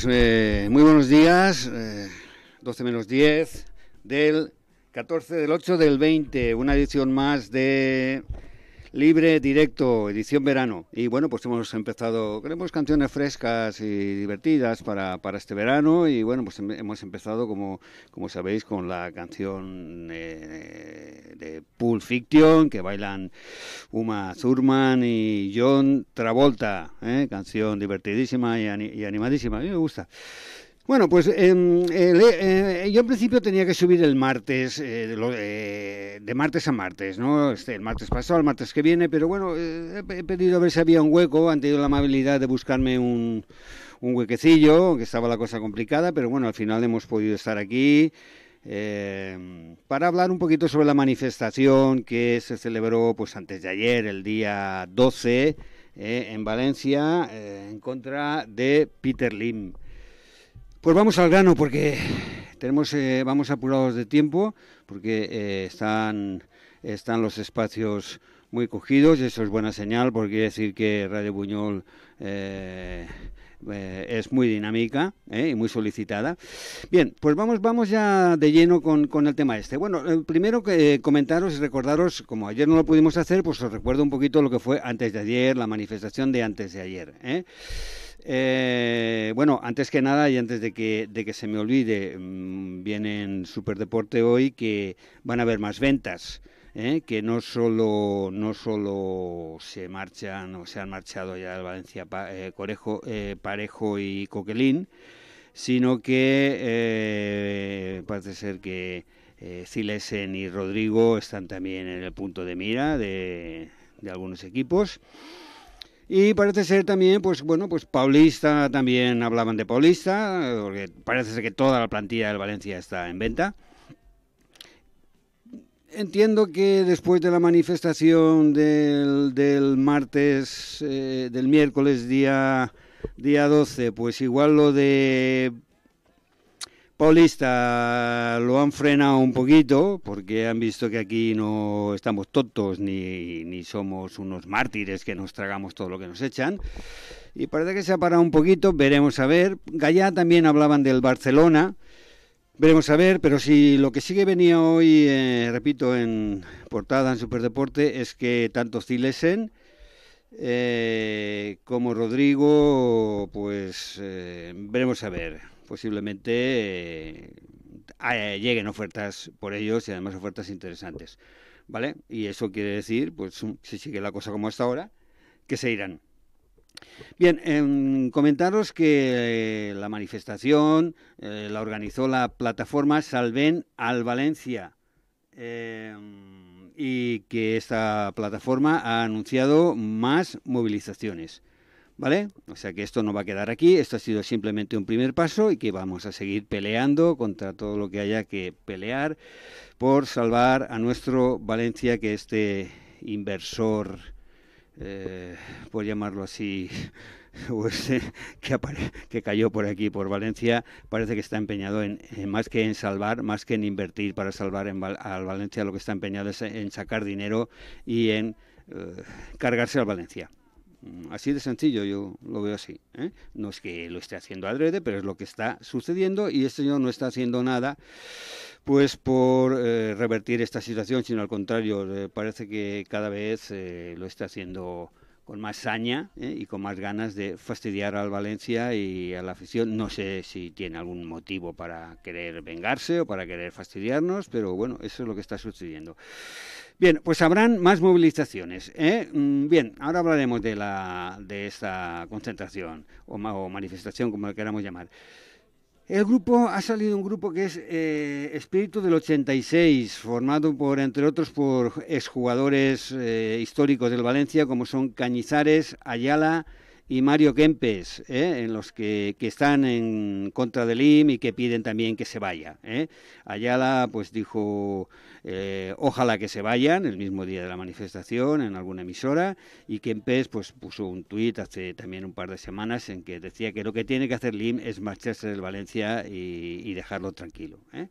Pues, eh, muy buenos días, 12 eh, menos 10 del 14 del 8 del 20, una edición más de Libre, directo, edición verano. Y bueno, pues hemos empezado, queremos canciones frescas y divertidas para, para este verano. Y bueno, pues hemos empezado, como, como sabéis, con la canción eh, de Pulp Fiction, que bailan Uma Thurman y John Travolta. Eh, canción divertidísima y, y animadísima. A mí me gusta. Bueno, pues em, eh, yo en principio tenía que subir el martes, eh, eh, de martes a martes, ¿no? Este, el martes pasado, el martes que viene, pero bueno, he pedido a ver si había un hueco, han tenido la amabilidad de buscarme un, huequecillo, que estaba la cosa complicada, pero bueno, al final hemos podido estar aquí. Em, para hablar un poquito sobre la manifestación que se celebró pues antes de ayer, el día 12, en Valencia, en contra de Peter Lim. Pues vamos al grano porque tenemos, eh, vamos apurados de tiempo porque eh, están, están los espacios muy cogidos y eso es buena señal porque quiere decir que Radio Buñol eh, es muy dinámica y muy solicitada. Bien, pues vamos, vamos ya de lleno con, con el tema este. Bueno, primero que comentaros y recordaros, como ayer no lo pudimos hacer, pues os recuerdo un poquito lo que fue antes de ayer, la manifestación de antes de ayer. Eh, bueno, antes que nada y antes de que, se me olvide, mm, Viene vienen Superdeporte hoy que van a haber más ventas. ¿eh? que no solo no se marchan o se han marchado ya el Valencia eh, Parejo y Coquelín sino que parece ser que Cilesen y Rodrigo están también en el punto de mira de algunos equipos y parece ser también, pues bueno, pues Paulista también hablaban de Paulista, porque parece ser que toda la plantilla del Valencia está en venta. Entiendo que después de la manifestación del, del martes, eh, del miércoles día, día 12, pues igual lo de Paulista lo han frenado un poquito porque han visto que aquí no estamos tontos ni, somos unos mártires que nos tragamos todo lo que nos echan. Y parece que se ha parado un poquito, veremos a ver. Gallá también hablaban del Barcelona, veremos a ver, pero si lo que sigue venía hoy, eh, repito, en portada en Superdeporte es que tanto Zilesen... Eh, como Rodrigo, pues eh, veremos a ver posiblemente eh, eh, lleguen ofertas por ellos y además ofertas interesantes. ¿Vale? Y eso quiere decir, pues si sigue la cosa como hasta ahora, que se irán. Bien, em, comentaros que la manifestación eh, la organizó la plataforma Salven al Valencia em, y que esta plataforma ha anunciado más movilizaciones. ¿vale? O sea que esto no va a quedar aquí, esto ha sido simplemente un primer paso y que vamos a seguir peleando contra todo lo que haya que pelear por salvar a nuestro Valencia, que este inversor, eh, por llamarlo así, que, cayó por aquí, por Valencia, parece que está empeñado en, más que en salvar, más que en invertir para salvar al Valencia, lo que está empeñado es en sacar dinero y en eh, cargarse al Valencia. Mm, así de sencillo, yo lo veo así. ¿eh? No es que lo esté haciendo adrede, pero es lo que está sucediendo y este señor no está haciendo nada pues por eh, revertir esta situación, sino al contrario, eh, parece que cada vez lo está haciendo con más saña y con más ganas de fastidiar al Valencia y a la afición. No sé si tiene algún motivo para querer vengarse o para querer fastidiarnos, pero bueno, eso es lo que está sucediendo. Bien, pues habrán más movilizaciones. ¿eh? Mm, bien, ahora hablaremos de, la, de esta concentración o, manifestación, como la queramos llamar. El grupo ha salido un grupo que es eh, Espíritu del 86, formado por, entre otros, por exjugadores eh, históricos del Valencia, como son Cañizares, Ayala y Mario Kempes, en los que, que, están en contra del IM y que piden también que se vaya. Ayala, pues dijo eh, ojalá que se vayan el mismo día de la manifestación en alguna emisora y que en pues, puso un tuit hace también un par de semanas en que decía que lo que tiene que hacer Lim es marcharse del Valencia y, dejarlo tranquilo. ¿eh?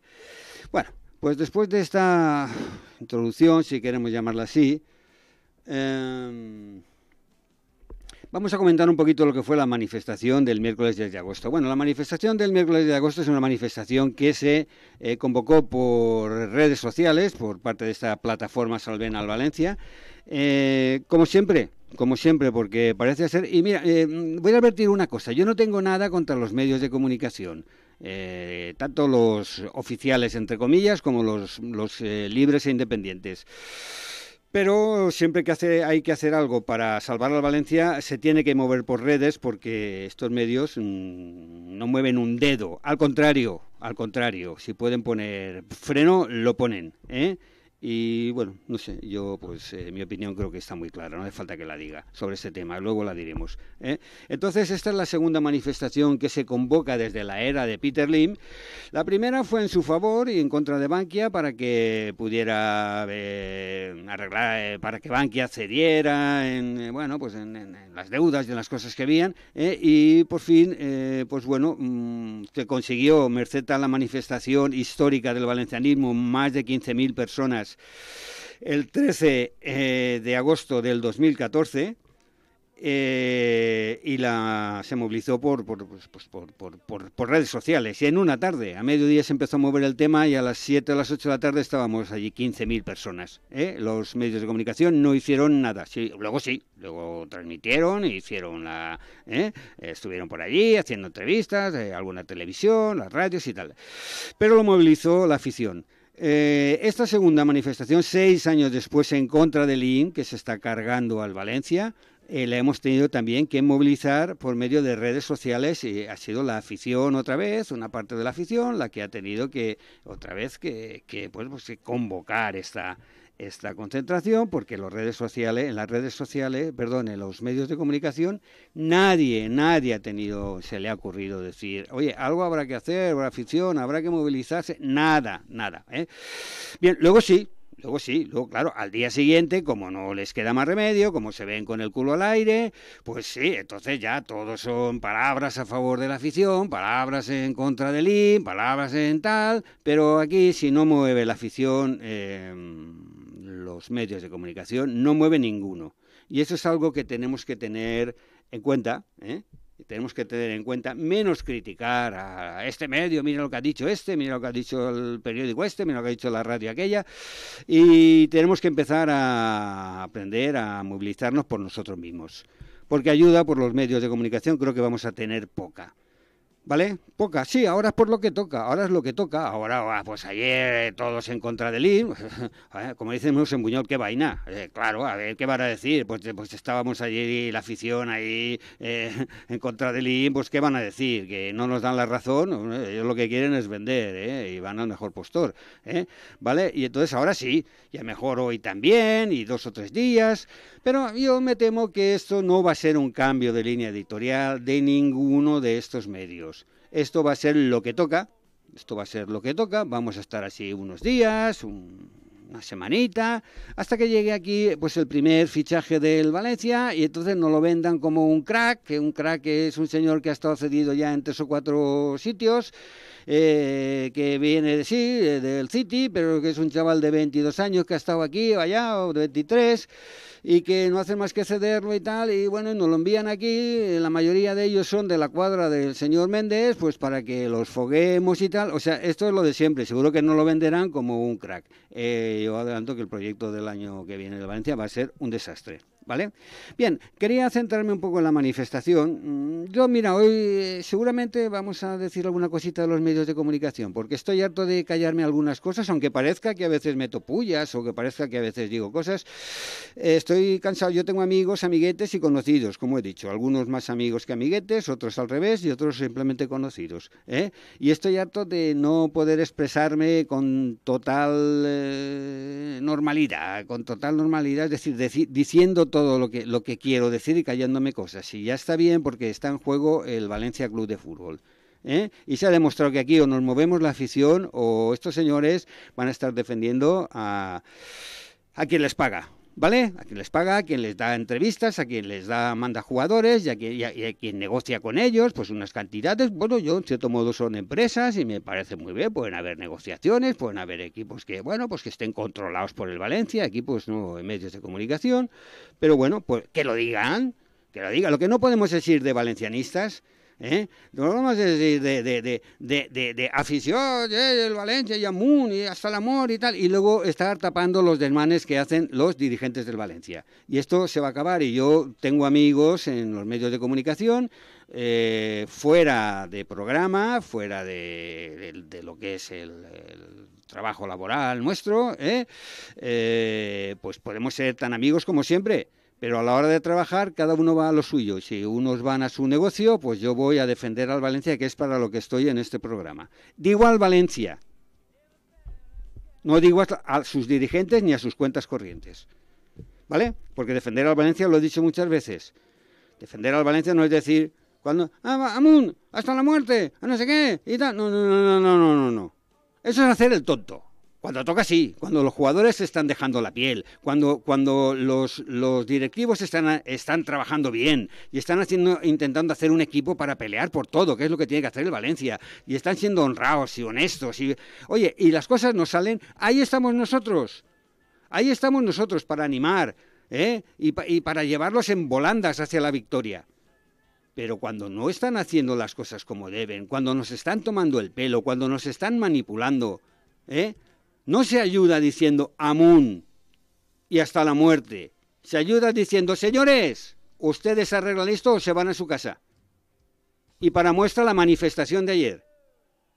Bueno, pues después de esta introducción, si queremos llamarla así, em, Vamos a comentar un poquito lo que fue la manifestación del miércoles 10 de agosto. Bueno, la manifestación del miércoles 10 de agosto es una manifestación que se eh, convocó por redes sociales, por parte de esta plataforma Salven al Valencia. Eh, como siempre, como siempre, porque parece ser... Y mira, eh, voy a advertir una cosa, yo no tengo nada contra los medios de comunicación. tanto los oficiales, entre comillas, como los, libres e independientes pero siempre que hay que hacer algo para salvar al Valencia, se tiene que mover por redes porque estos medios mm, no mueven un dedo. Al contrario, al contrario, si pueden poner freno, lo ponen. ¿eh? Y bueno, no sé, yo pues eh, mi opinión creo que está muy clara, no hace falta que la diga sobre este tema, luego la diremos. ¿eh? Entonces, esta es la segunda manifestación que se convoca desde la era de Peter Lim. La primera fue en su favor y en contra de Bankia para que pudiera eh, arreglar, para que Bankia cediera en, bueno, pues en, las deudas y en las cosas que habían. Y por fin, pues bueno, mm, se consiguió, merced a la manifestación histórica del valencianismo, más de 15.000 personas el 13 eh, de agosto del 2014 eh, y la, se movilizó pues, pues, por, por, por, redes sociales. Y en una tarde, a mediodía se empezó a mover el tema y a las 7 o las 8 de la tarde estábamos allí 15.000 personas. ¿eh? Los medios de comunicación no hicieron nada. luego sí, luego transmitieron hicieron la... Estuvieron por allí haciendo entrevistas, alguna televisión, las radios y tal. Pero lo movilizó la afición. Eh, esta segunda manifestación, seis años después, en contra del IN, que se está cargando al Valencia, eh, la hemos tenido también que movilizar por medio de redes sociales y ha sido la afición otra vez, una parte de la afición, la que ha tenido que otra vez que, pues, pues, que convocar esta, esta concentración porque las redes sociales, en las redes sociales, perdón, en los medios de comunicación, nadie, nadie ha tenido, se le ha ocurrido decir, oye, algo habrá que hacer, habrá afición, habrá que movilizarse, nada, nada. ¿eh? Bien, luego sí, Luego sí, luego claro, al día siguiente, como no les queda más remedio, como se ven con el culo al aire, pues sí, entonces ya todos son palabras a favor de la afición, palabras en contra del IN, palabras en tal, pero aquí si no mueve la afición, eh, los medios de comunicación no mueve ninguno. Y eso es algo que tenemos que tener en cuenta, ¿eh? tenemos que tener en cuenta, menos criticar a este medio, mira lo que ha dicho este, mira lo que ha dicho el periódico este, mira lo que ha dicho la radio aquella, y tenemos que empezar a aprender a movilizarnos por nosotros mismos, porque ayuda por los medios de comunicación creo que vamos a tener poca. ¿Vale? Poca, sí, ahora es por lo que toca, ahora es lo que toca, ahora, pues ayer eh, todos en contra del IR, como dicen los en Buñol, qué vaina, eh, claro, a ver, ¿qué van a decir? Pues, eh, pues estábamos ayer y la afición ahí en contra del IR, pues ¿qué van a decir? Que no nos dan la razón, ellos lo que quieren es vender, Y van al mejor postor, ¿Vale? Y entonces ahora sí, ya mejor hoy también, y dos o tres días, pero yo me temo que esto no va a ser un cambio de línea editorial de ninguno de estos medios. Esto va a ser lo que toca, esto va a ser lo que toca, vamos a estar así unos días, una semanita, hasta que llegue aquí pues el primer fichaje del Valencia y entonces no lo vendan como un crack, que un crack es un señor que ha estado cedido ya en tres o cuatro sitios eh, que viene de sí, eh, del City, pero que es un chaval de 22 años que ha estado aquí o allá, o de 23, y que no hace más que cederlo y tal, y bueno, nos lo envían aquí, eh, la mayoría de ellos son de la cuadra del señor Méndez, pues para que los foguemos y tal, o sea, esto es lo de siempre, seguro que no lo venderán como un crack. Eh, yo adelanto que el proyecto del año que viene de Valencia va a ser un desastre. ¿vale? Bien, quería centrarme un poco en la manifestación. Mm, yo, mira, hoy eh, seguramente vamos a decir alguna cosita de los medios de comunicación, porque estoy harto de callarme algunas cosas, aunque parezca que a veces meto pullas o que parezca que a veces digo cosas. Eh, estoy cansado, yo tengo amigos, amiguetes y conocidos, como he dicho, algunos más amigos que amiguetes, otros al revés y otros simplemente conocidos. ¿eh? Y estoy harto de no poder expresarme con total normalidad, con total normalidad, es decir, diciendo todo todo lo que, lo que quiero decir y callándome cosas. Y ya está bien porque está en juego el Valencia Club de Fútbol. ¿Eh? y se ha demostrado que aquí o nos movemos la afición o estos señores van a estar defendiendo a, a quien les paga. ¿vale? A quien les paga, a quien les da entrevistas, a quien les da manda jugadores y a, quien, negocia con ellos, pues unas cantidades. Bueno, yo en cierto modo son empresas y me parece muy bien, pueden haber negociaciones, pueden haber equipos que, bueno, pues que estén controlados por el Valencia, equipos no en medios de comunicación, pero bueno, pues que lo digan, que lo digan. Lo que no podemos decir de valencianistas ¿eh? de, de, de, afición, eh, el Valencia, Amun y hasta el amor y tal, y luego estar tapando los desmanes que hacen los dirigentes del Valencia. Y esto se va a acabar, y yo tengo amigos en los medios de comunicación, eh, fuera de programa, fuera de, lo que es el, trabajo laboral nuestro, ¿eh? pues podemos ser tan amigos como siempre. Pero a la hora de trabajar, cada uno va a lo suyo. Si unos van a su negocio, pues yo voy a defender al Valencia, que es para lo que estoy en este programa. Digo al Valencia. No digo a sus dirigentes ni a sus cuentas corrientes. ¿Vale? Porque defender al Valencia lo he dicho muchas veces. Defender al Valencia no es decir, cuando, ah, Amun, hasta la muerte, a no sé qué, y tal. No, no, no, no, no, no, no. Eso es hacer el tonto. Cuando toca sí, cuando los jugadores están dejando la piel, cuando, cuando los, los directivos están, están trabajando bien y están haciendo, intentando hacer un equipo para pelear por todo, que es lo que tiene que hacer el Valencia, y están siendo honrados y honestos. Y, oye, y las cosas nos salen, ahí estamos nosotros, ahí estamos nosotros para animar ¿eh? y, y para llevarlos en volandas hacia la victoria pero cuando no están haciendo las cosas como deben, cuando nos están tomando el pelo, cuando nos están manipulando, ¿eh? No se ayuda diciendo Amún y hasta la muerte. Se ayuda diciendo, señores, ustedes arreglan esto o se van a su casa. Y para muestra la manifestación de ayer.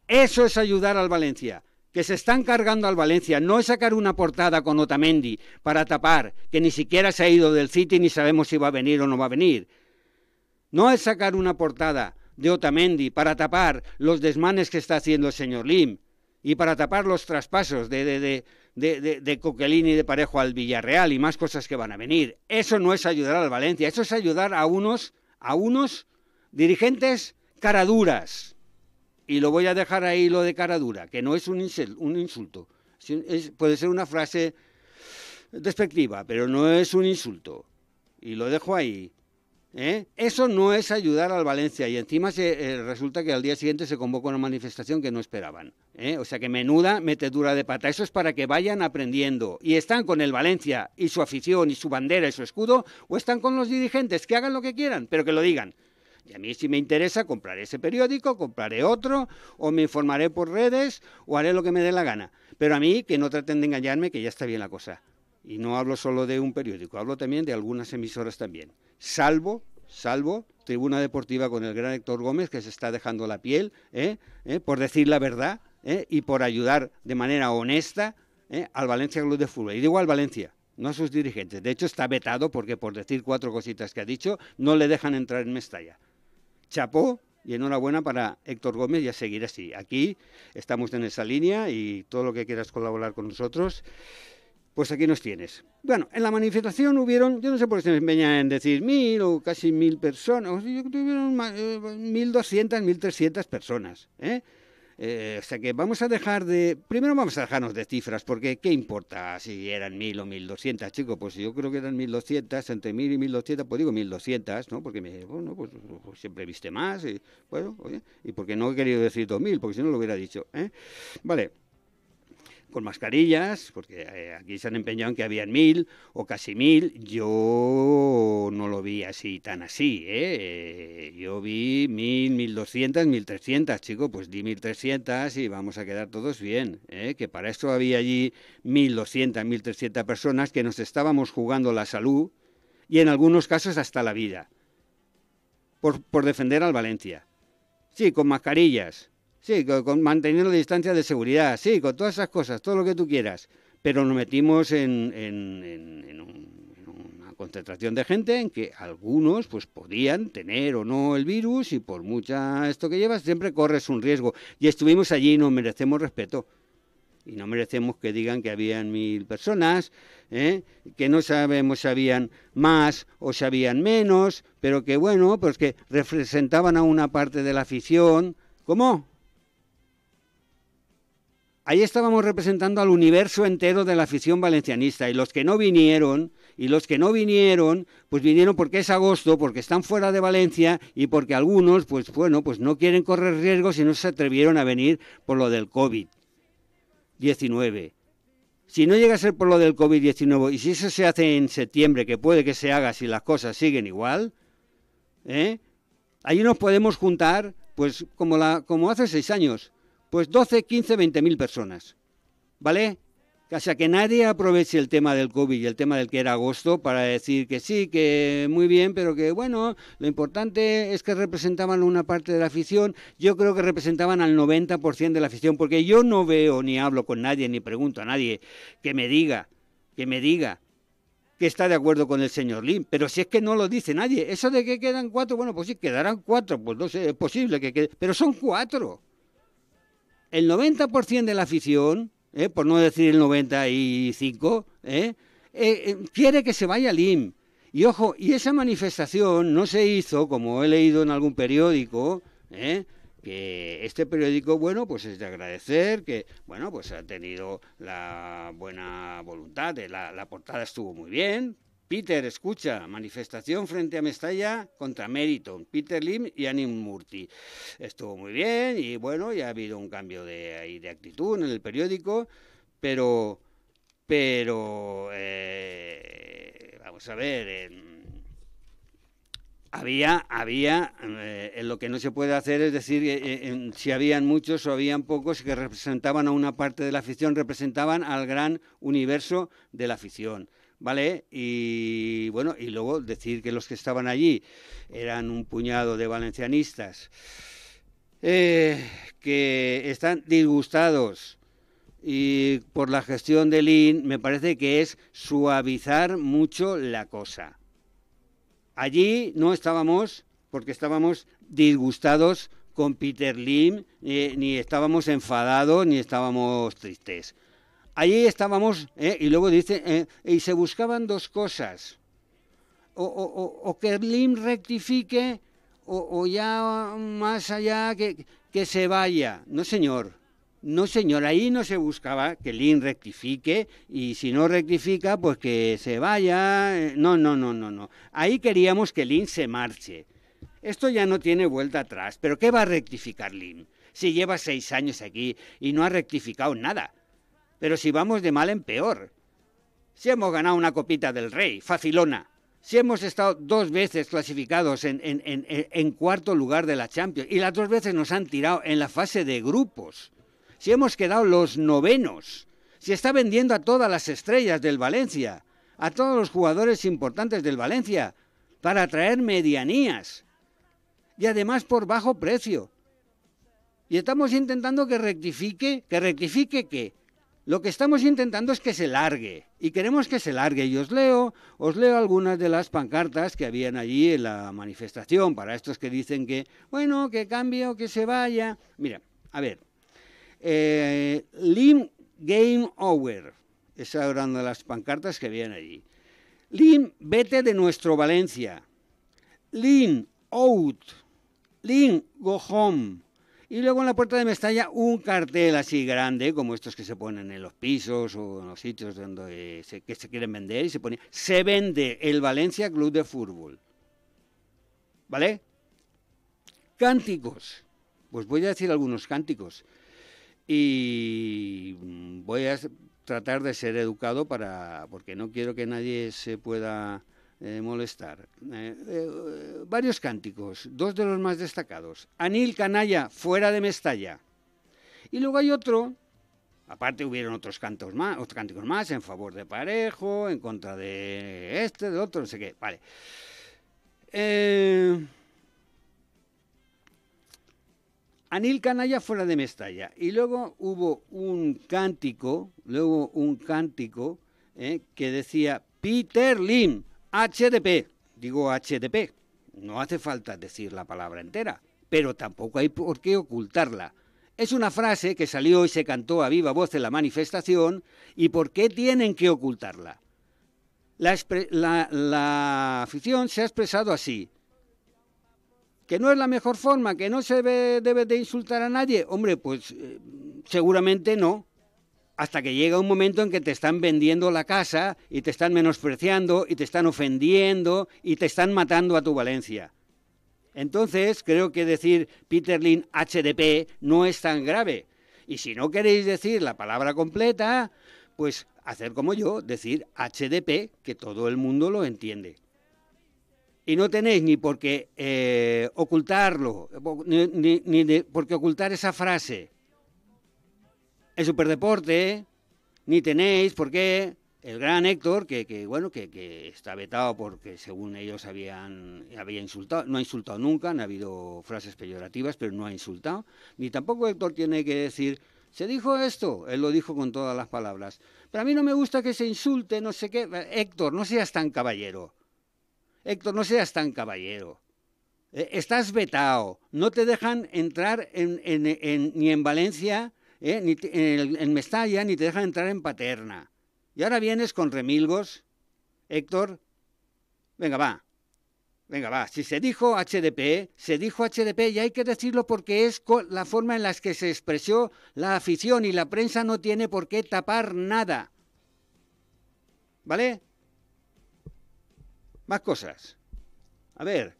Eso es ayudar al Valencia que se están cargando al Valencia no es sacar una portada con Otamendi para tapar, que ni siquiera se ha ido del City ni sabemos si va a venir o no va a venir. No es sacar una portada de Otamendi para tapar los desmanes que está haciendo el señor Lim y para tapar los traspasos de, de, de, de, de Parejo al Villarreal y más cosas que van a venir. Eso no es ayudar al Valencia, eso es ayudar a unos, a unos dirigentes caraduras. Y lo voy a dejar ahí lo de caradura, que no es un, insulto. puede ser una frase despectiva, pero no es un insulto. Y lo dejo ahí. ¿Eh? Eso no es ayudar al Valencia y encima se, eh, resulta que al día siguiente se convoca una manifestación que no esperaban. ¿eh? O sea que menuda metedura de pata. Eso es para que vayan aprendiendo y están con el Valencia y su afición y su bandera y su escudo o están con los dirigentes que hagan lo que quieran, pero que lo digan. Y a mí si me interesa compraré ese periódico, compraré otro, o me informaré por redes, o haré lo que me dé la gana. Pero a mí que no traten de engañarme, que ya está bien la cosa. Y no hablo solo de un periódico, hablo también de algunas emisoras también salvo, salvo Tribuna Deportiva con el gran Héctor Gómez, que se está dejando la piel, ¿eh? ¿Eh? por decir la verdad ¿eh? y por ayudar de manera honesta ¿eh? al Valencia Club de Fútbol. Y digo al Valencia, no a sus dirigentes. De hecho, está vetado porque por decir cuatro cositas que ha dicho, no le dejan entrar en Mestalla. Chapó y enhorabuena para Héctor Gómez y a seguir así. Aquí estamos en esa línea y todo lo que quieras colaborar con nosotros. Pues aquí nos tienes. Bueno, en la manifestación hubieron, yo no sé por qué se me empeñan en decir mil o casi mil personas, tuvieron eh, mil doscientas, mil trescientas personas. ¿eh? ¿eh? o sea que vamos a dejar de. Primero vamos a dejarnos de cifras, porque ¿qué importa si eran mil o mil doscientas, chicos? Pues yo creo que eran mil doscientas, entre mil y mil doscientas, pues digo mil doscientas, ¿no? Porque me, bueno, pues, pues siempre viste más, y bueno, y porque no he querido decir dos mil, porque si no lo hubiera dicho, ¿eh? Vale con mascarillas, porque eh, aquí se han empeñado en que habían mil o casi mil. Yo no lo vi así tan así, ¿eh? Yo vi mil, mil doscientas, mil trescientas, chico, pues di mil trescientas y vamos a quedar todos bien, ¿eh? Que para esto había allí mil doscientas, mil trescientas personas que nos estábamos jugando la salud y en algunos casos hasta la vida por, por defender al Valencia. Sí, con mascarillas, Sí, con, mantener manteniendo la distancia de seguridad, sí, con todas esas cosas, todo lo que tú quieras. Pero nos metimos en, una concentración de gente en que algunos pues podían tener o no el virus y por mucha esto que llevas siempre corres un riesgo. Y estuvimos allí y nos merecemos respeto y no merecemos que digan que habían mil personas, ¿eh? que no sabemos si habían más o si habían menos, pero que bueno, pues que representaban a una parte de la afición. ¿Cómo? ahí estábamos representando al universo entero de la afición valencianista y los que no vinieron, y los que no vinieron, pues vinieron porque es agosto, porque están fuera de Valencia y porque algunos, pues bueno, pues no quieren correr riesgos y no se atrevieron a venir por lo del COVID-19. Si no llega a ser por lo del COVID-19 y si eso se hace en septiembre, que puede que se haga si las cosas siguen igual, ¿eh? ahí nos podemos juntar, pues como, la, como hace seis años, pues 12, 15, 20 mil personas, ¿vale? O sea, que nadie aproveche el tema del COVID y el tema del que era agosto para decir que sí, que muy bien, pero que bueno, lo importante es que representaban una parte de la afición. Yo creo que representaban al 90% de la afición, porque yo no veo ni hablo con nadie, ni pregunto a nadie que me diga, que me diga que está de acuerdo con el señor Lim, pero si es que no lo dice nadie, eso de que quedan cuatro, bueno, pues sí, quedarán cuatro, pues no sé, es posible que quede, pero son cuatro el 90% de la afición, eh, por no decir el 95%, eh, eh, quiere que se vaya al IM. Y ojo, y esa manifestación no se hizo, como he leído en algún periódico, que este periódico, bueno, pues es de agradecer, que, bueno, pues ha tenido la buena voluntad, la portada estuvo muy bien, Peter, escucha, manifestación frente a Mestalla contra Meriton, Peter Lim y Anim Murti. Estuvo muy bien y bueno, ya ha habido un cambio de, actitud en el periódico, pero, pero, eh, vamos a ver, había, había, eh, en lo que no se puede hacer es decir, eh, si habían muchos o habían pocos que representaban a una parte de la afición, representaban al gran universo de la afición ¿vale? Y bueno, y luego decir que los que estaban allí eran un puñado de valencianistas eh, que están disgustados y por la gestión de IN, me parece que es suavizar mucho la cosa. Allí no estábamos porque estábamos disgustados con Peter Lim, eh, ni estábamos enfadados, ni estábamos tristes. Allí estábamos, y luego dice, y se buscaban dos cosas. O, o, o que Lim rectifique, o, ya más allá que, se vaya. No, señor. No, señor, ahí no se buscaba que Lin rectifique y si no rectifica, pues que se vaya. No, no, no, no, no. Ahí queríamos que Lin se marche. Esto ya no tiene vuelta atrás. ¿Pero qué va a rectificar Lin? Si lleva seis años aquí y no ha rectificado nada. Pero si vamos de mal en peor. Si hemos ganado una copita del rey, facilona. Si hemos estado dos veces clasificados en, cuarto lugar de la Champions y las dos veces nos han tirado en la fase de grupos. Si hemos quedado los novenos. Si está vendiendo a todas las estrellas del Valencia, a todos los jugadores importantes del Valencia, para traer medianías. Y además por bajo precio. Y estamos intentando que rectifique, que rectifique que lo que estamos intentando es que se largue y queremos que se largue. Y os leo, os leo algunas de las pancartas que habían allí en la manifestación para estos que dicen que, bueno, que cambie o que se vaya. Mira, a ver, eh, Lim Game Over, esa era de las pancartas que habían allí. Lim, vete de nuestro Valencia. Lim, out. Lim, go home. Y luego en la puerta de Mestalla un cartel así grande, como estos que se ponen en los pisos o en los sitios donde eh, se, que se quieren vender, y se pone, se vende el Valencia Club de Fútbol. ¿Vale? Cánticos. Pues voy a decir algunos cánticos. Y mm, voy a tratar de ser educado para, porque no quiero que nadie se pueda eh, molestar. Eh, eh, varios cánticos, dos de los más destacados. Anil Canalla, fuera de Mestalla. Y luego hay otro, aparte hubieron otros, cantos más, otros cánticos más, en favor de Parejo, en contra de este, de otro, no sé qué. Vale. Anil Canalla fuera de Mestalla. Y luego hubo un cántico, luego un cántico que decía Peter Lim, HDP, digo HDP, no hace falta decir la palabra entera, pero tampoco hay por qué ocultarla. Es una frase que salió y se cantó a viva voz en la manifestación y por qué tienen que ocultarla. La, afición se ha expresado así, que no es la mejor forma, que no se debe, de insultar a nadie. Hombre, pues eh, seguramente no, hasta que llega un momento en que te están vendiendo la casa y te están menospreciando y te están ofendiendo y te están matando a tu Valencia. Entonces, creo que decir Peterlin HDP no es tan grave. Y si no queréis decir la palabra completa, pues hacer como yo, decir HDP, que todo el mundo lo entiende. Y no tenéis ni por qué eh, ocultarlo, ni, por qué ocultar esa frase el Superdeporte, ni tenéis, ¿por qué? El gran Héctor, que, bueno, que, está vetado porque según ellos habían, había insultado, no ha insultado nunca, no ha habido frases peyorativas, pero no ha insultado. Ni tampoco Héctor tiene que decir, se dijo esto, él lo dijo con todas las palabras. Pero a mí no me gusta que se insulte, no sé qué. Héctor, no seas tan caballero. Héctor, no seas tan caballero. E, estás vetado, no te dejan entrar ni en Valencia ¿eh? ni en, en, Mestalla ni te dejan entrar en Paterna. Y ahora vienes con remilgos, Héctor. Venga, va. Venga, va. Si se dijo HDP, se dijo HDP y hay que decirlo porque es la forma en la que se expresó la afición y la prensa no tiene por qué tapar nada. ¿Vale? Más cosas. A ver,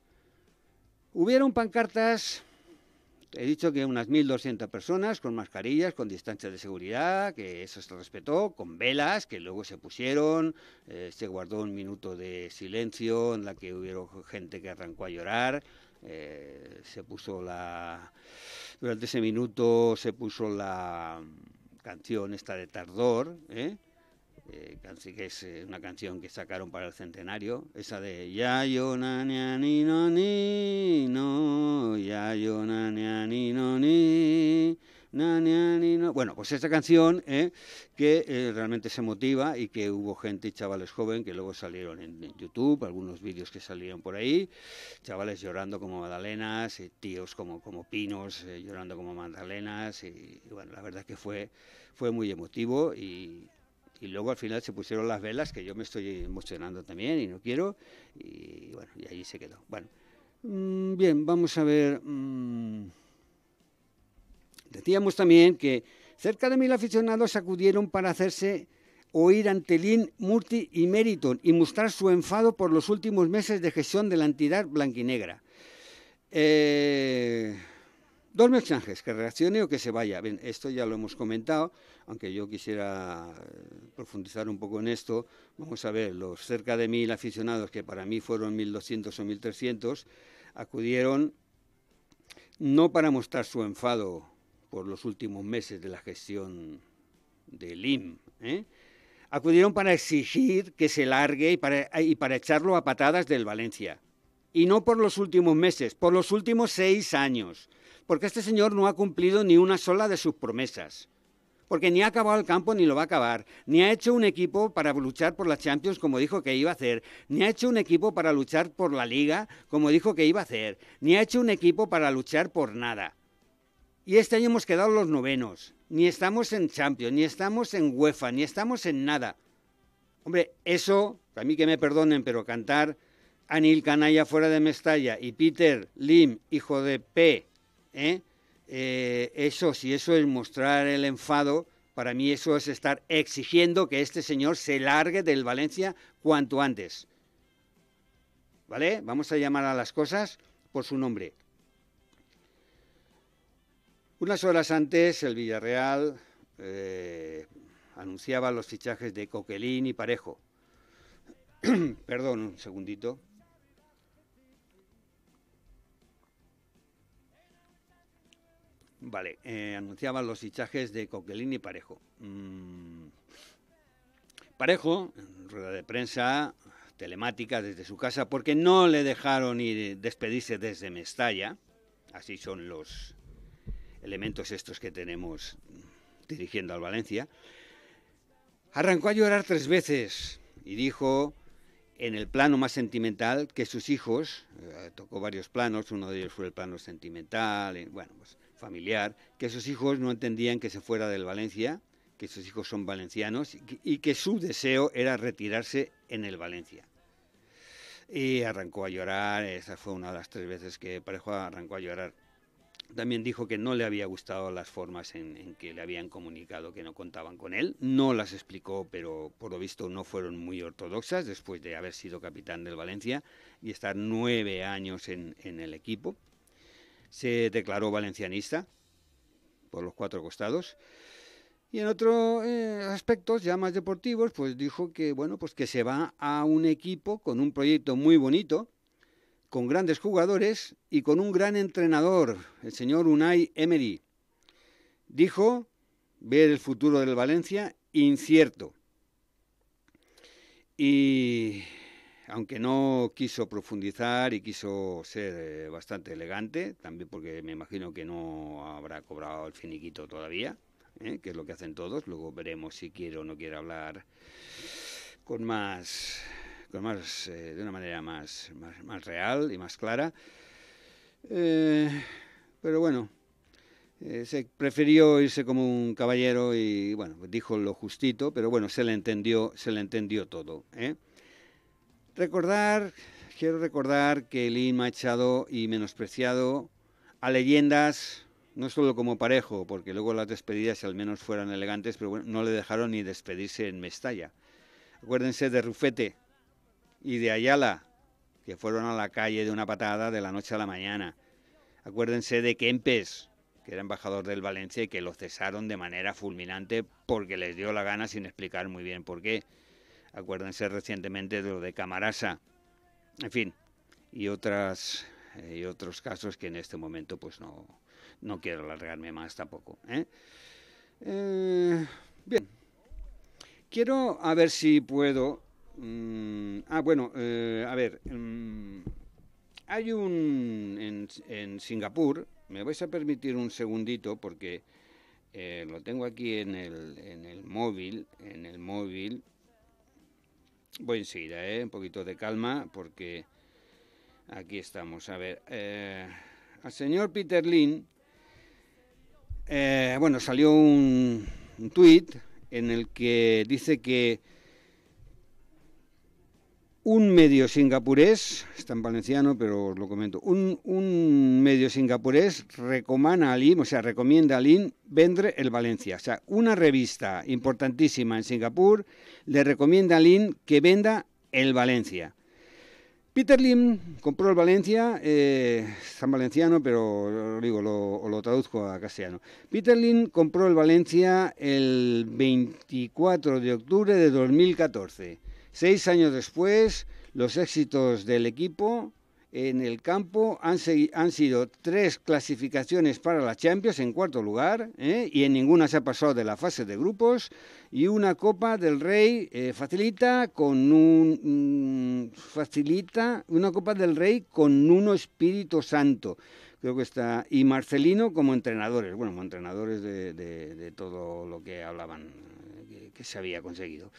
hubieron pancartas he dicho que unas 1.200 personas con mascarillas, con distancias de seguridad, que eso se respetó, con velas que luego se pusieron, eh, se guardó un minuto de silencio en la que hubo gente que arrancó a llorar. Eh, se puso la durante ese minuto se puso la canción esta de Tardor ¿eh? Eh, que es eh, una canción que sacaron para el centenario, esa de Ya yo na ni no ya yo na ni no no. Bueno, pues esta canción eh, que realmente se motiva y que hubo gente y chavales jóvenes que luego salieron en, YouTube, algunos vídeos que salieron por ahí, chavales llorando como magdalenas, tíos como, como pinos llorando como magdalenas y, bueno, la verdad que fue, fue muy emotivo y y luego al final se pusieron las velas, que yo me estoy emocionando también y no quiero, y bueno, y ahí se quedó. Bueno, mm, bien, vamos a ver. Mm, decíamos también que cerca de mil aficionados acudieron para hacerse oír ante Lin, Murti y Meriton y mostrar su enfado por los últimos meses de gestión de la entidad blanquinegra. Eh, Dos mensajes, que reaccione o que se vaya. esto ya lo hemos comentado, aunque yo quisiera eh, profundizar un poco en esto. Vamos a ver, los cerca de mil aficionados, que para mí fueron 1.200 o 1.300, acudieron no para mostrar su enfado por los últimos meses de la gestión del IM, ¿eh? acudieron para exigir que se largue y para, y para echarlo a patadas del Valencia. Y no por los últimos meses, por los últimos seis años porque este señor no ha cumplido ni una sola de sus promesas. Porque ni ha acabado el campo ni lo va a acabar, ni ha hecho un equipo para luchar por la Champions como dijo que iba a hacer, ni ha hecho un equipo para luchar por la Liga como dijo que iba a hacer, ni ha hecho un equipo para luchar por nada. Y este año hemos quedado los novenos, ni estamos en Champions, ni estamos en UEFA, ni estamos en nada. Hombre, eso, a mí que me perdonen, pero cantar Anil Canalla fuera de Mestalla y Peter Lim, hijo de P, ¿eh? Eh, eso, si eso es mostrar el enfado, para mí eso es estar exigiendo que este señor se largue del Valencia cuanto antes. ¿Vale? Vamos a llamar a las cosas por su nombre. Unas horas antes, el Villarreal eh, anunciaba los fichajes de Coquelín y Parejo. Perdón, un segundito. Vale, eh, anunciaban los fichajes de Coquelin y Parejo. Mm. Parejo, rueda de prensa telemática desde su casa, porque no le dejaron ir, eh, despedirse desde Mestalla. Así son los elementos estos que tenemos dirigiendo al Valencia. Arrancó a llorar tres veces y dijo en el plano más sentimental que sus hijos, eh, tocó varios planos, uno de ellos fue el plano sentimental, bueno, pues familiar, que sus hijos no entendían que se fuera del Valencia, que sus hijos son valencianos y que su deseo era retirarse en el Valencia. Y arrancó a llorar, esa fue una de las tres veces que Parejo arrancó a llorar. También dijo que no le había gustado las formas en, que le habían comunicado que no contaban con él. No las explicó, pero por lo visto no fueron muy ortodoxas después de haber sido capitán del Valencia y estar nueve años en, en el equipo se declaró valencianista por los cuatro costados. Y en otros eh, aspectos ya más deportivos, pues dijo que bueno, pues que se va a un equipo con un proyecto muy bonito, con grandes jugadores y con un gran entrenador, el señor Unai Emery. Dijo ver el futuro del Valencia incierto. Y aunque no quiso profundizar y quiso ser eh, bastante elegante, también porque me imagino que no habrá cobrado el finiquito todavía, ¿eh? que es lo que hacen todos. Luego veremos si quiere o no quiere hablar con más, con más eh, de una manera más, real y más clara. pero bueno, se prefirió irse como un caballero y bueno dijo lo justito pero bueno se le entendió se le entendió todo ¿eh? Recordar, quiero recordar que Elín echado y menospreciado a leyendas, no solo como parejo, porque luego las despedidas al menos fueran elegantes, pero bueno, no le dejaron ni despedirse en Mestalla. Acuérdense de Rufete y de Ayala, que fueron a la calle de una patada de la noche a la mañana. Acuérdense de Kempes, que era embajador del Valencia y que lo cesaron de manera fulminante porque les dio la gana sin explicar muy bien por qué. Acuérdense recientemente de lo de Camarasa. En fin, y, otras, eh, y otros casos que en este momento pues no, no quiero alargarme más tampoco. ¿eh? Eh, bien, quiero a ver si puedo... Mm, ah, bueno, a ver... Mm, hay un... En, en, Singapur, me vais a permitir un segundito porque lo tengo aquí en el, en el móvil, en el móvil, Voy enseguida, ¿eh? un poquito de calma, porque aquí estamos. A ver, eh, al señor Peter Lynn, eh, bueno, salió un, un tuit en el que dice que un medio singapurés, está en valenciano, pero os lo comento, un, un medio singapurés recomana a o sea, recomienda a Lin vendre el Valencia. O sea, una revista importantísima en Singapur le recomienda a Lin que venda el Valencia. Peter Lim compró el Valencia, eh, San Valenciano, pero lo digo, lo, lo traduzco a castellano. Peter Lim compró el Valencia el 24 de octubre de 2014. Seis años después, los éxitos del equipo en el campo han, sido tres clasificaciones para la Champions en cuarto lugar ¿eh? y en ninguna se ha pasado de la fase de grupos y una Copa del Rey eh, facilita con un mm, facilita una Copa del Rey con uno Espíritu Santo creo que está y Marcelino como entrenadores bueno como entrenadores de, todo lo que hablaban eh, que se había conseguido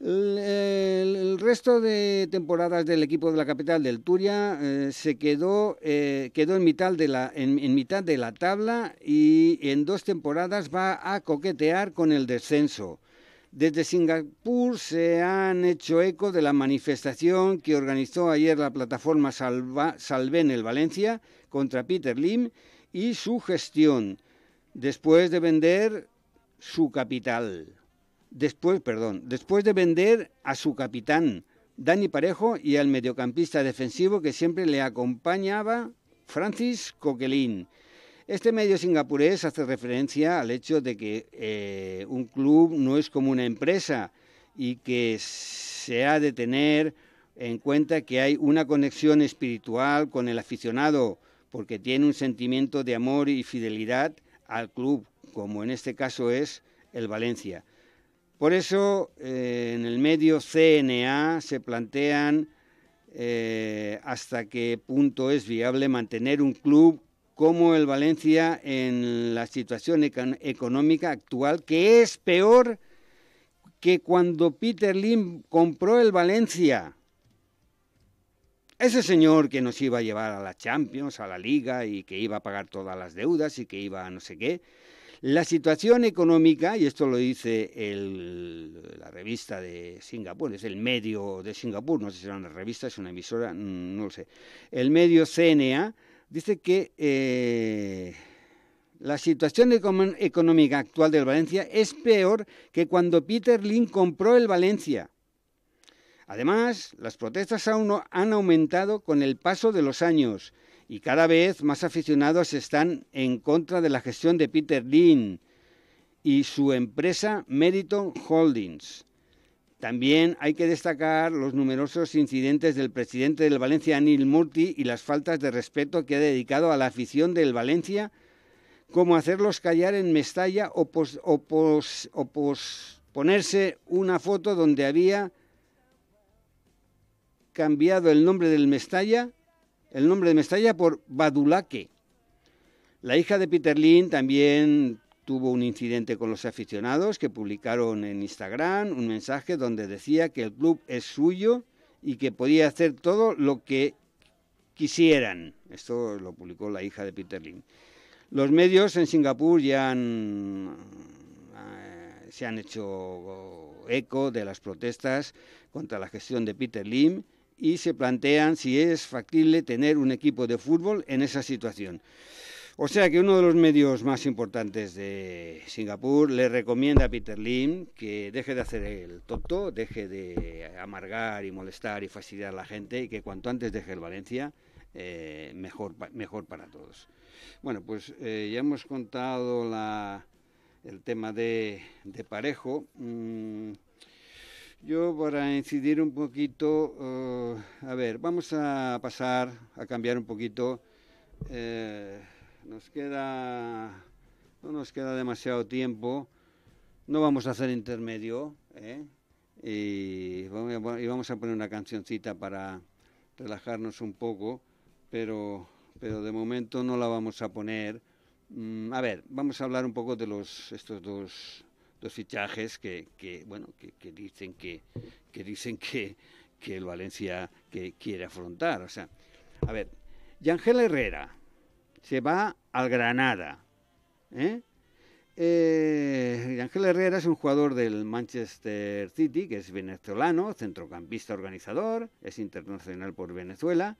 el, resto de temporadas del equipo de la capital del Turia eh, se quedó, eh, quedó en, mitad de la, en, mitad de la tabla y en dos temporadas va a coquetear con el descenso. Desde Singapur se han hecho eco de la manifestación que organizó ayer la plataforma Salva, Salven el Valencia contra Peter Lim y su gestión, después de vender su capital. Después, perdón, después de vender a su capitán, Dani Parejo, y al mediocampista defensivo que siempre le acompañaba, Francis Coquelin. Este medio singapurés hace referencia al hecho de que eh, un club no es como una empresa y que se ha de tener en cuenta que hay una conexión espiritual con el aficionado, porque tiene un sentimiento de amor y fidelidad al club, como en este caso es el Valencia. Por eso eh, en el medio CNA se plantean eh, hasta qué punto es viable mantener un club como el Valencia en la situación económica actual, que es peor que cuando Peter Lim compró el Valencia. Ese señor que nos iba a llevar a la Champions, a la Liga y que iba a pagar todas las deudas y que iba a no sé qué, la situación económica, y esto lo dice la revista de Singapur, es el medio de Singapur, no sé si era una revista, es una emisora, mm, no lo sé, el medio CNA, dice que eh, la situación económica actual del Valencia es peor que cuando Peter Lynn compró el Valencia. Además, las protestas aún han aumentado con el paso de los años y cada vez más aficionados están en contra de la gestión de Peter Dean y su empresa Meriton Holdings. También hay que destacar los numerosos incidentes del presidente del Valencia, Anil Murti, y las faltas de respeto que ha dedicado a la afición del Valencia, como hacerlos callar en Mestalla o, ponerse una foto donde había cambiado el nombre del Mestalla el nombre de Mestalla por Badulaque. La hija de Peter Lim también tuvo un incidente con los aficionados que publicaron en Instagram un mensaje donde decía que el club es suyo y que podía hacer todo lo que quisieran. Esto lo publicó la hija de Peter Lim. Los medios en Singapur ya han, eh, se han hecho eco de las protestas contra la gestión de Peter Lim y se plantean si es factible tener un equipo de fútbol en esa situación. O sea que uno de los medios más importantes de Singapur le recomienda a Peter Lim que deje de hacer el toto, deje de amargar y molestar y fastidiar a la gente y que cuanto antes deje el Valencia, eh, mejor, mejor para todos. Bueno, pues eh, ya hemos contado la, el tema de, Parejo. Mm, yo para incidir un poquito, eh, a ver, vamos a pasar a cambiar un poquito. Eh, nos queda, no nos queda demasiado tiempo. No vamos a hacer intermedio, ¿eh? y, vamos a poner una cancioncita para relajarnos un poco, pero, pero de momento no la vamos a poner. Mm, a ver, vamos a hablar un poco de los estos dos dos fichajes que, bueno, que, dicen que, dicen que, el Valencia que quiere afrontar. O sea, a ver, Yangel Herrera se va al Granada. ¿eh? ¿eh? Yangel Herrera es un jugador del Manchester City, que es venezolano, centrocampista organizador, es internacional por Venezuela,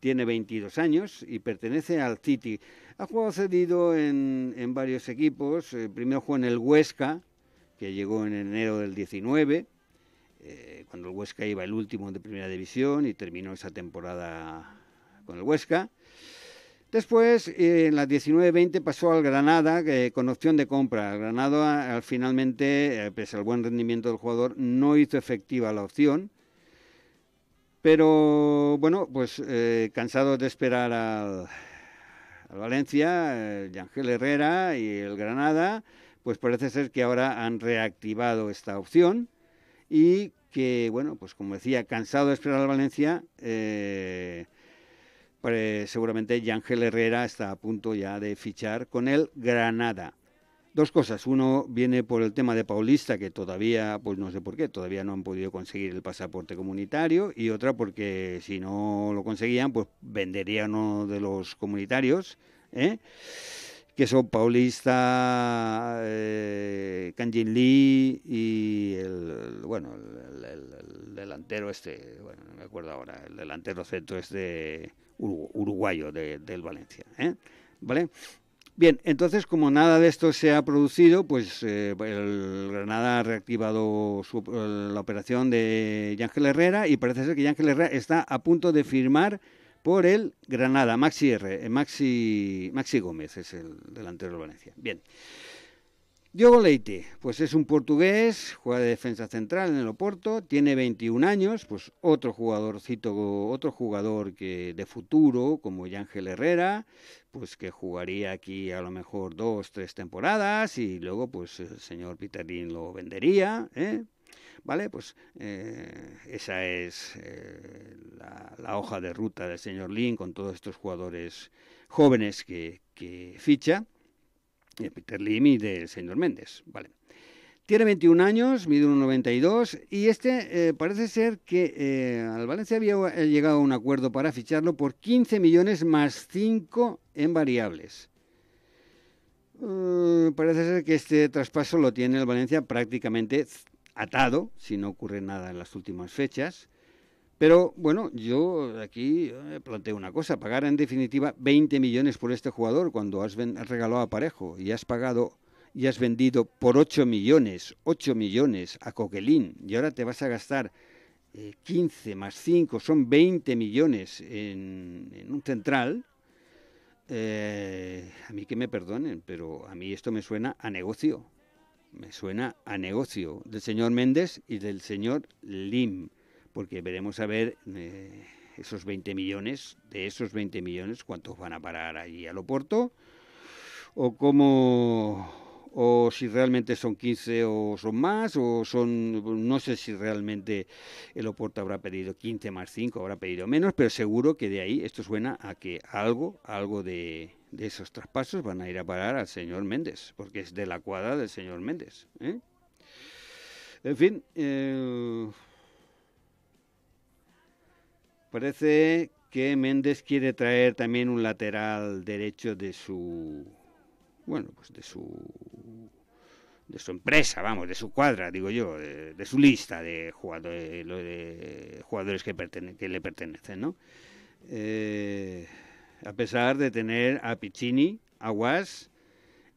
tiene 22 años y pertenece al City. Ha jugado cedido en, varios equipos, eh, primero jugó en el Huesca, que llegó en enero del 19, eh, cuando el Huesca iba el último de primera división y terminó esa temporada con el Huesca. Después, eh, en la 19-20 pasó al Granada eh, con opción de compra. El Granada finalmente, pese al buen rendimiento del jugador, no hizo efectiva la opción. Pero bueno, pues cansado de esperar al, al Valencia, ángel Herrera y el Granada, pues parece ser que ahora han reactivado esta opción y que, bueno, pues como decía, cansado de esperar a Valencia, eh, pues seguramente Yángel Herrera está a punto ya de fichar con el Granada. Dos cosas. Uno viene por el tema de Paulista, que todavía, pues no sé por qué, todavía no han podido conseguir el pasaporte comunitario. Y otra porque si no lo conseguían, pues venderían uno de los comunitarios. ¿eh? que son Paulista, eh, Lee y el, bueno, el, delantero este, bueno, me acuerdo ahora, el delantero centro este uruguayo del Valencia. ¿eh? ¿Vale? Bien, entonces como nada de esto se ha producido, pues eh, el Granada ha reactivado eh, la operación de Ángel Herrera y parece ser que Ángel Herrera está a punto de firmar por el Granada, Maxi R, eh, Maxi, Maxi Gómez es el delantero de Valencia. Bien. Diogo Leite, pues es un portugués, juega de defensa central en el Oporto, tiene 21 años, pues otro jugadorcito, otro jugador que de futuro, como Yángel Herrera, pues que jugaría aquí a lo mejor dos, tres temporadas y luego pues el señor Pitarín lo vendería, ¿eh? ¿Vale? Pues eh, esa es la hoja de ruta del señor Lin con todos estos jugadores jóvenes que, ficha, de eh, Peter Lim y del señor Méndez. Vale. Tiene 21 años, mide 1,92 y este eh, parece ser que eh, al Valencia había llegado a un acuerdo para ficharlo por 15 millones más 5 en variables. Mm, parece ser que este traspaso lo tiene el Valencia prácticamente atado, si no ocurre nada en las últimas fechas. Pero bueno, yo aquí eh, planteo una cosa, pagar en definitiva 20 millones por este jugador cuando has regalado a Parejo y has pagado y has vendido por 8 millones, 8 millones a Coquelín y ahora te vas a gastar 15 eh, más 5 son 20 millones en, un central, eh, a mí que me perdonen, pero a mí esto me suena a negocio. Me suena a negocio del señor Méndez y del señor Lim porque veremos a ver eh, esos 20 millones, de esos 20 millones, cuántos van a parar allí al Oporto, o cómo o si realmente son 15 o son más, o son, no sé si realmente el Oporto habrá pedido 15 más 5, habrá pedido menos, pero seguro que de ahí esto suena a que algo, algo de, de esos traspasos van a ir a parar al señor Méndez, porque es de la cuadra del señor Méndez. ¿eh? En fin, eh, Parece que Méndez quiere traer también un lateral derecho de su bueno, pues de su de su empresa, vamos, de su cuadra, digo yo, de, su lista de jugadores, de jugadores que, le pertenecen, ¿no? Eh, a pesar de tener a Piccini, a Guas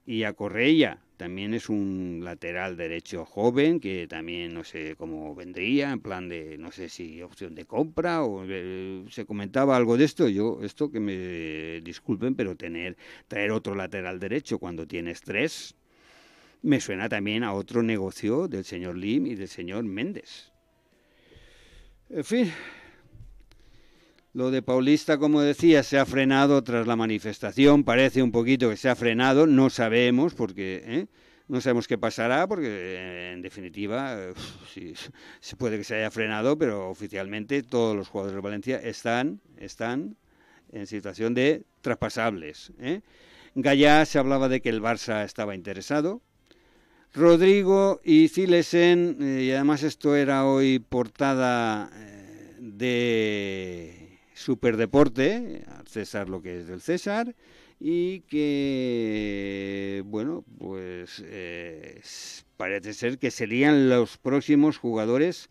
y a Correia, también es un lateral derecho joven que también no sé cómo vendría, en plan de, no sé si opción de compra o eh, se comentaba algo de esto. Yo, esto que me disculpen, pero tener, traer otro lateral derecho cuando tienes tres, me suena también a otro negocio del señor Lim y del señor Méndez. En fin, lo de Paulista, como decía, se ha frenado tras la manifestación, parece un poquito que se ha frenado, no sabemos, porque ¿eh? no sabemos qué pasará, porque eh, en definitiva, se puede que se haya frenado, pero oficialmente todos los jugadores de Valencia están, están en situación de traspasables. ¿eh? Gallá se hablaba de que el Barça estaba interesado. Rodrigo y Zilesen. y además esto era hoy portada de superdeporte, al César lo que es del César, y que, bueno, pues eh, parece ser que serían los próximos jugadores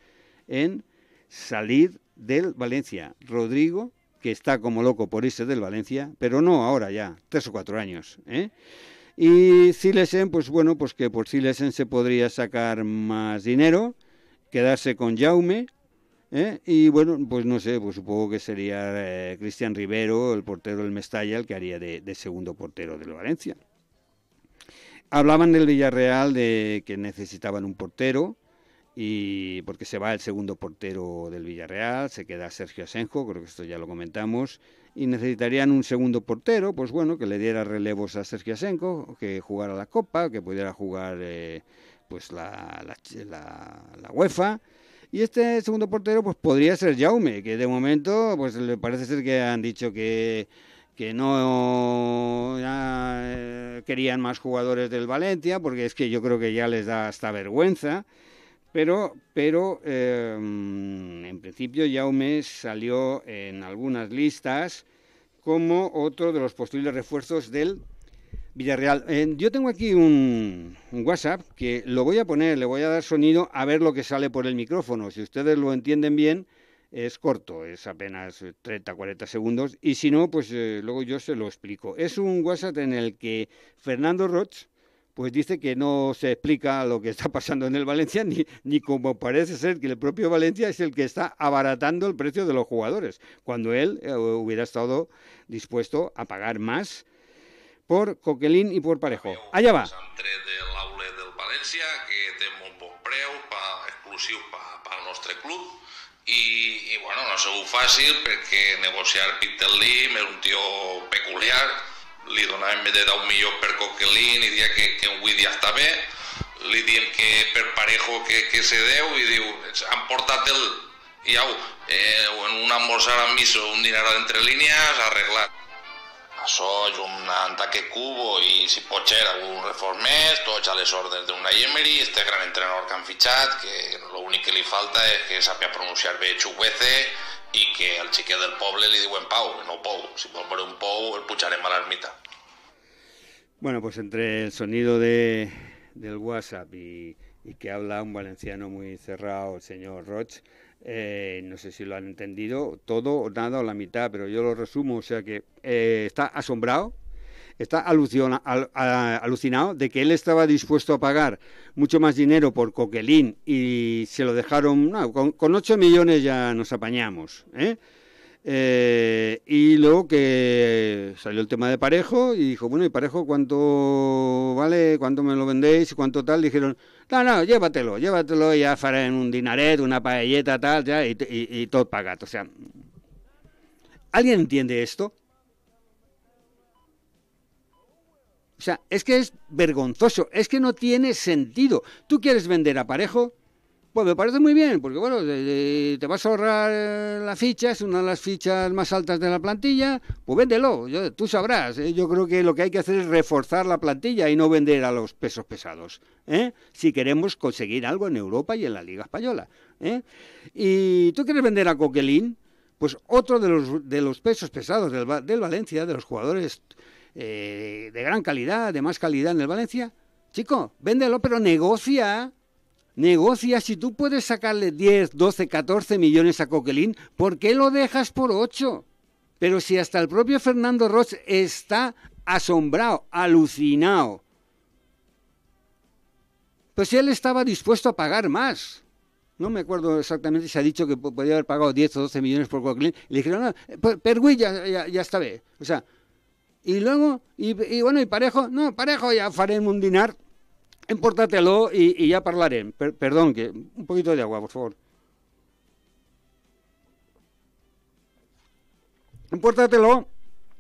en salir del Valencia. Rodrigo, que está como loco por irse del Valencia, pero no ahora ya, tres o cuatro años. ¿eh? Y Silesen, pues bueno, pues que por Silesen se podría sacar más dinero, quedarse con Jaume, ¿eh? Y bueno, pues no sé, pues supongo que sería eh, Cristian Rivero, el portero del Mestalla, el que haría de, segundo portero del Valencia. Hablaban del Villarreal de que necesitaban un portero, y porque se va el segundo portero del Villarreal, se queda Sergio Asenjo, creo que esto ya lo comentamos, y necesitarían un segundo portero, pues bueno, que le diera relevos a Sergio Asenjo, que jugara la Copa, que pudiera jugar eh, pues la, la, la UEFA y este segundo portero pues podría ser Jaume, que de momento pues le parece ser que han dicho que, que no eh, querían más jugadores del Valencia, porque es que yo creo que ya les da hasta vergüenza. Pero, pero em, en principio Jaume salió en algunas listas como otro de los posibles refuerzos del Villarreal. Eh, yo tengo aquí un, WhatsApp que lo voy a poner, le voy a dar sonido a ver lo que sale por el micrófono. Si ustedes lo entienden bien, es corto, es apenas 30, eh, 40 segundos. Y si no, pues eh, luego yo se lo explico. Es un WhatsApp en el que Fernando Roch pues dice que no se explica lo que está pasando en el Valencia, ni, ni como parece ser que el propio Valencia es el que está abaratando el precio de los jugadores, cuando él hubiera estado dispuesto a pagar más por Coquelin i por Parejo. Allà va. Centre de l'aula del València, que té molt bon preu, pa, exclusiu pel nostre club, i, i bueno, no ha sigut fàcil perquè negociar Peter Lim és un tio peculiar, li donàvem més de 10 milions per Coquelin i dia que, que avui dia està bé, li diem que per Parejo que, que se deu i diu, han portat el, ja, eh, en un almorzar amb miso, un dinar d'entre línies, arreglat. Gasol, un ataque cubo i si pot ser algun reforç més, tots a les ordres d'un Emery, este gran entrenador que han fitxat, que l'únic que li falta és que sàpiga pronunciar bé Chuguece i que al xiquet del poble li diuen Pau, no Pou. Si vol veure un Pou, el pujarem a l'ermita. Bueno, pues entre el sonido de, del WhatsApp y, y que habla un valenciano muy cerrado, el señor Roch, Eh, no sé si lo han entendido todo o nada o la mitad, pero yo lo resumo, o sea que eh, está asombrado, está al, alucinado de que él estaba dispuesto a pagar mucho más dinero por Coquelín y se lo dejaron, con, con 8 millones ya nos apañamos, ¿eh? Eh, y luego que salió el tema de Parejo y dijo, bueno, ¿y Parejo cuánto vale? ¿Cuánto me lo vendéis? ¿Cuánto tal? Dijeron, no, no, llévatelo, llévatelo y ya faré un dinaret, una paelleta, tal, ya, y, y todo pagado. O sea, ¿alguien entiende esto? O sea, es que es vergonzoso, es que no tiene sentido. ¿Tú quieres vender a Parejo? Pues me parece muy bien, porque bueno, te, vas a ahorrar eh, la ficha, es una de las fichas más altas de la plantilla, pues véndelo, tú sabrás. ¿eh? Yo creo que lo que hay que hacer es reforzar la plantilla y no vender a los pesos pesados, ¿eh? si queremos conseguir algo en Europa y en la Liga Española. ¿eh? ¿Y tú quieres vender a Coquelín? Pues otro de los, pesos pesados del, del Valencia, de los jugadores de gran calidad, de más calidad en el Valencia, chico, véndelo, pero negocia Negocia si tú puedes sacarle 10, 12, 14 millones a Coquelin, ¿por qué lo dejas por 8? Pero si hasta el propio Fernando Ross está asombrado, alucinado, pues si él estaba dispuesto a pagar más. No me acuerdo exactamente si ha dicho que podía haber pagado 10 o 12 millones por Coquelin. Le dijeron, no, eh, Pergüí ya, ya, está bien. O sea, y luego, y, y bueno, y Parejo, no, Parejo ya faremos un dinar. Empórtatelo y, ya hablaré. perdón, un poquito de agua, por favor. Empórtatelo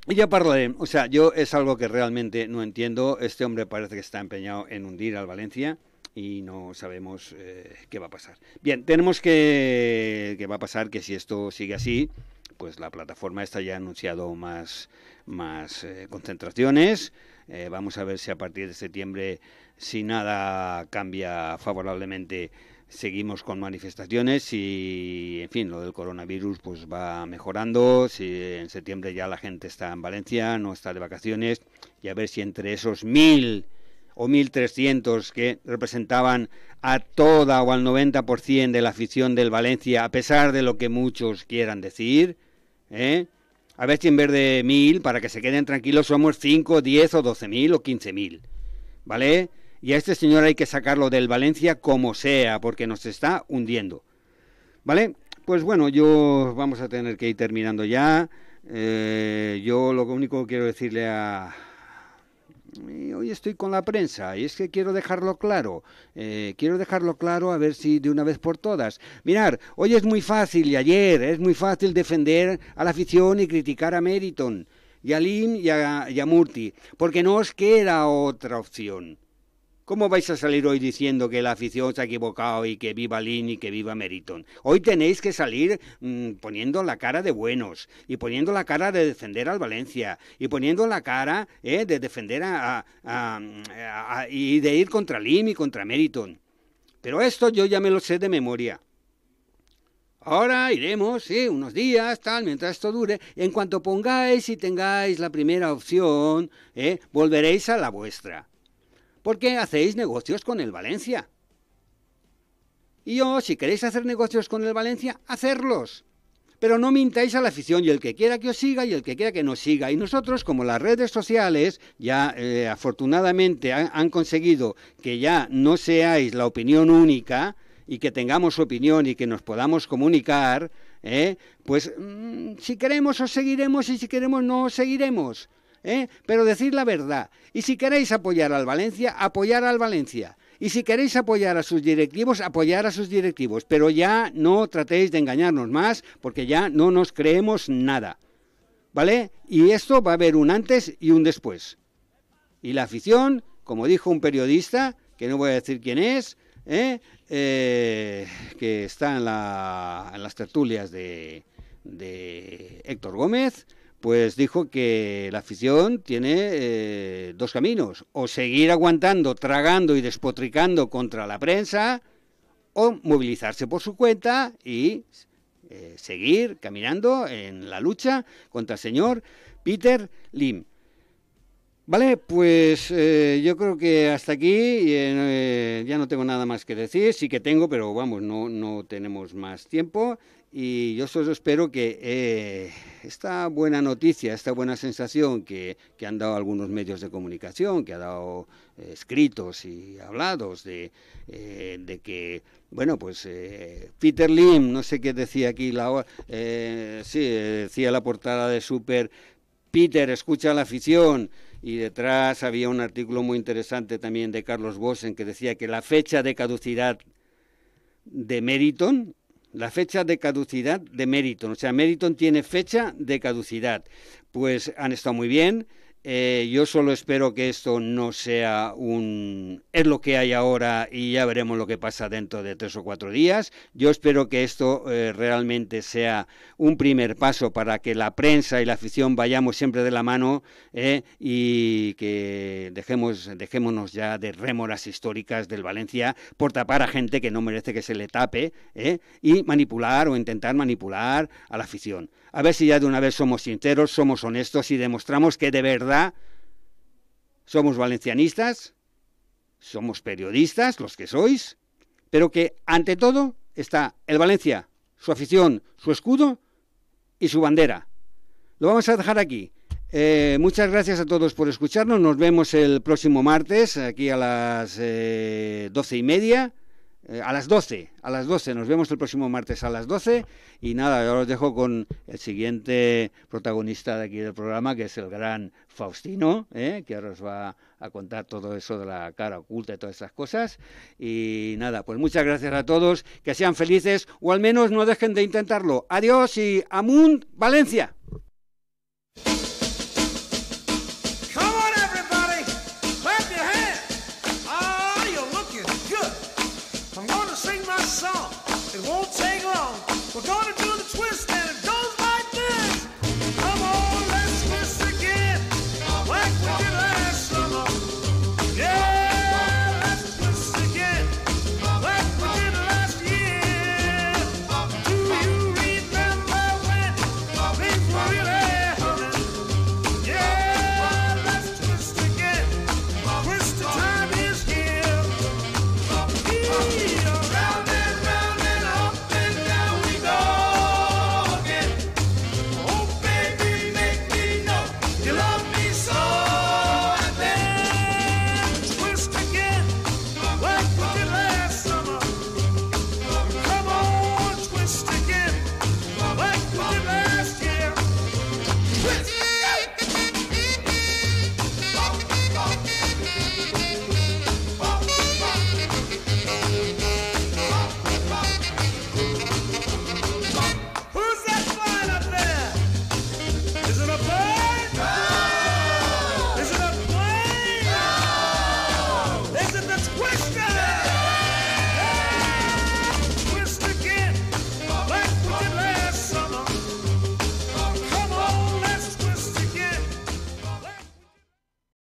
y ya hablaré. O sea, yo es algo que realmente no entiendo. Este hombre parece que está empeñado en hundir al Valencia y no sabemos eh, qué va a pasar. Bien, tenemos que... que va a pasar que si esto sigue así, pues la plataforma está ya ha anunciado más, más eh, concentraciones. Eh, vamos a ver si a partir de septiembre si nada cambia favorablemente, seguimos con manifestaciones y, en fin, lo del coronavirus pues va mejorando. Si en septiembre ya la gente está en Valencia, no está de vacaciones, y a ver si entre esos mil o mil trescientos que representaban a toda o al 90% de la afición del Valencia, a pesar de lo que muchos quieran decir, ¿eh? A ver si en vez de mil para que se queden tranquilos, somos cinco, diez o doce mil o mil ¿vale? Y a este señor hay que sacarlo del Valencia como sea, porque nos está hundiendo. ¿Vale? Pues bueno, yo vamos a tener que ir terminando ya. Eh, yo lo único que quiero decirle a, hoy estoy con la prensa y es que quiero dejarlo claro. Eh, quiero dejarlo claro a ver si de una vez por todas. Mirar, hoy es muy fácil y ayer es muy fácil defender a la afición y criticar a Meriton y a Lim y a, y a Murti, porque no os queda otra opción. ¿Cómo vais a salir hoy diciendo que la afición se ha equivocado y que viva Lini y que viva Meriton? Hoy tenéis que salir mm, poniendo la cara de buenos y poniendo la cara de defender al Valencia y poniendo la cara eh, de defender a, y de ir contra Lim y contra Meriton. Pero esto yo ya me lo sé de memoria. Ahora iremos, sí, unos días, tal, mientras esto dure. En cuanto pongáis y tengáis la primera opción, eh, volveréis a la vuestra. ¿Por qué hacéis negocios con el Valencia? Y yo, si queréis hacer negocios con el Valencia, hacerlos. Pero no mintáis a la afición y el que quiera que os siga y el que quiera que nos siga. Y nosotros, como las redes sociales ya eh, afortunadamente han, conseguido que ya no seáis la opinión única y que tengamos opinión y que nos podamos comunicar, ¿eh? pues mm, si queremos os seguiremos y si queremos no os seguiremos. ¿eh? pero decir la verdad. Y si queréis apoyar al Valencia, apoyar al Valencia. Y si queréis apoyar a sus directivos, apoyar a sus directivos. Pero ya no tratéis de engañarnos más, porque ya no nos creemos nada. ¿Vale? Y esto va a haber un antes y un después. Y la afición, como dijo un periodista, que no voy a decir quién es, ¿eh? Eh, que está en, las tertulias de, de Héctor Gómez, pues dijo que la afición tiene eh, dos caminos, o seguir aguantando, tragando y despotricando contra la prensa, o movilizarse por su cuenta y eh, seguir caminando en la lucha contra el señor Peter Lim. Vale, pues eh, yo creo que hasta aquí ya no tengo nada más que decir, sí que tengo, pero vamos, no, no tenemos más tiempo. Y yo solo espero que eh, esta buena noticia, esta buena sensación que, han dado algunos medios de comunicación, que ha dado eh, escritos y hablados de, eh, de que, bueno, pues Peter Lim, no sé qué decía aquí, la, sí, decía la portada de Super, Peter, escucha la afición, y detrás había un artículo muy interesante también de Carlos Bosen que decía que la fecha de caducidad de Meriton la fecha de caducidad de Meriton. O sea, Meriton tiene fecha de caducidad. Pues han estado muy bien, eh, yo solo espero que esto no sea un... es lo que hay ahora y ya veremos lo que pasa dentro de tres o cuatro días. Yo espero que esto eh, realmente sea un primer paso para que la prensa y la afición vayamos siempre de la mano eh, y que dejemos, dejémonos ya de rémoras históricas del Valencia por tapar a gente que no merece que se le tape y manipular o intentar manipular a la afición. A ver si ya de una vez somos sinceros, somos honestos y demostramos que de verdad somos valencianistas, somos periodistas, los que sois, pero que ante todo está el Valencia, su afición, su escudo y su bandera. Lo vamos a dejar aquí. Eh, muchas gracias a todos por escucharnos. Nos vemos el próximo martes aquí a las eh, doce y media. Eh, a las 12, a las 12, nos vemos el próximo martes a las 12 y nada, yo os dejo con el siguiente protagonista de aquí del programa, que es el gran Faustino, eh, que ahora os va a contar todo eso de la cara oculta y todas esas cosas. Y nada, pues muchas gracias a todos, que sean felices o al menos no dejen de intentarlo. Adiós y amund Valencia.